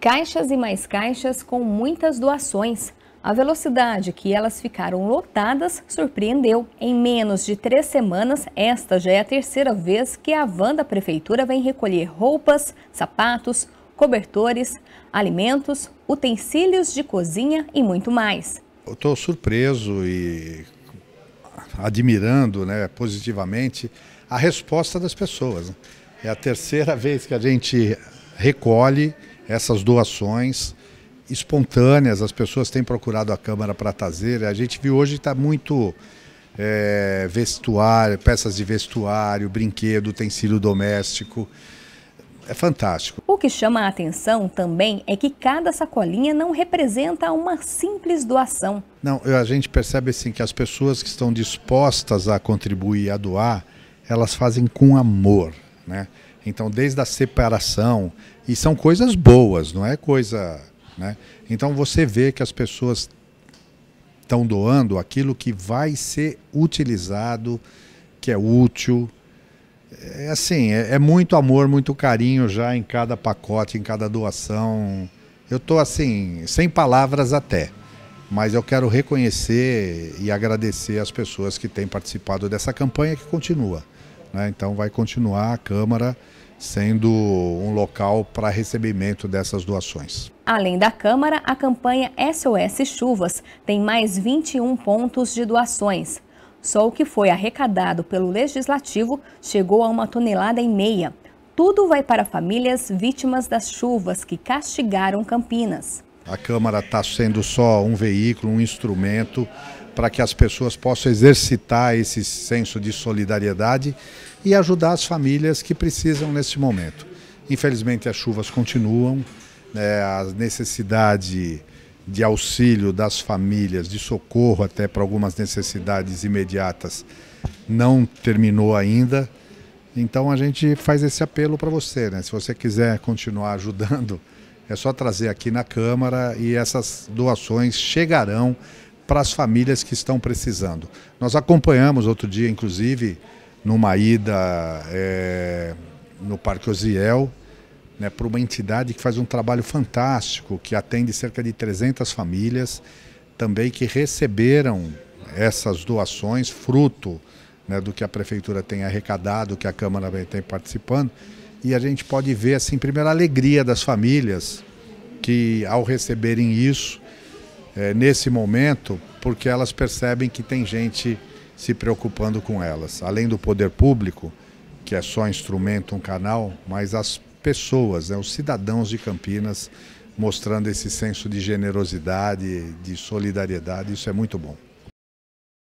Caixas e mais caixas com muitas doações. A velocidade que elas ficaram lotadas surpreendeu. Em menos de três semanas, esta já é a terceira vez que a van da prefeitura vem recolher roupas, sapatos, cobertores, alimentos, utensílios de cozinha e muito mais. Eu estou surpreso e admirando né, positivamente a resposta das pessoas. É a terceira vez que a gente recolhe essas doações espontâneas, as pessoas têm procurado a Câmara para fazer. A gente viu hoje está muito é, vestuário, peças de vestuário, brinquedo, utensílio doméstico. É fantástico. O que chama a atenção também é que cada sacolinha não representa uma simples doação. Não, a gente percebe assim que as pessoas que estão dispostas a contribuir, a doar, elas fazem com amor, né? Então, desde a separação, e são coisas boas, não é coisa. Né? Então, você vê que as pessoas estão doando aquilo que vai ser utilizado, que é útil. É assim, é, é muito amor, muito carinho já em cada pacote, em cada doação. Eu estou assim, sem palavras até mas eu quero reconhecer e agradecer as pessoas que têm participado dessa campanha que continua. Né? Então vai continuar a Câmara sendo um local para recebimento dessas doações. Além da Câmara, a campanha SOS Chuvas tem mais 21 pontos de doações. Só o que foi arrecadado pelo Legislativo chegou a uma tonelada e meia. Tudo vai para famílias vítimas das chuvas que castigaram Campinas. A Câmara está sendo só um veículo, um instrumento para que as pessoas possam exercitar esse senso de solidariedade e ajudar as famílias que precisam nesse momento. Infelizmente, as chuvas continuam, né, a necessidade de auxílio das famílias, de socorro até para algumas necessidades imediatas, não terminou ainda. Então a gente faz esse apelo para você, né? Se você quiser continuar ajudando, é só trazer aqui na Câmara e essas doações chegarão para as famílias que estão precisando. Nós acompanhamos outro dia, inclusive, numa ida é, no Parque Osiel, né, para uma entidade que faz um trabalho fantástico, que atende cerca de 300 famílias, também que receberam essas doações, fruto né, do que a prefeitura tem arrecadado, que a Câmara tem participando, e a gente pode ver, assim, primeiro a alegria das famílias que, ao receberem isso, é, nesse momento, porque elas percebem que tem gente se preocupando com elas. Além do poder público, que é só instrumento, um canal, mas as pessoas, né, os cidadãos de Campinas, mostrando esse senso de generosidade, de solidariedade, isso é muito bom.